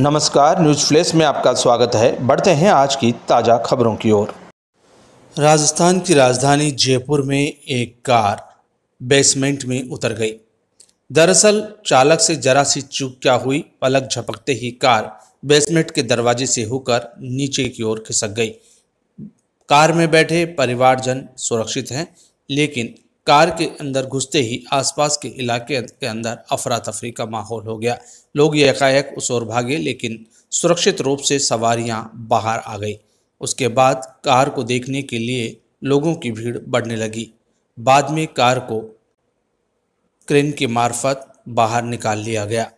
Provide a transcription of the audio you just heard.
नमस्कार news flash में आपका स्वागत है बढ़ते हैं आज की ताज़ा खबरों की ओर राजस्थान की राजधानी जयपुर में एक कार बेसमेंट में उतर गई दरअसल चालक से जरा सी चूक क्या हुई पलक झपकते ही कार बेसमेंट के दरवाजे से होकर नीचे की ओर खिसक गई कार में बैठे परिवारजन सुरक्षित हैं लेकिन कार के अंदर घुसते ही आसपास के इलाके के अंदर अफरा तफरी का माहौल हो गया लोग एकाएक उस ओर भागे लेकिन सुरक्षित रूप से सवारियां बाहर आ गई उसके बाद कार को देखने के लिए लोगों की भीड़ बढ़ने लगी बाद में कार को क्रेन के मार्फत बाहर निकाल लिया गया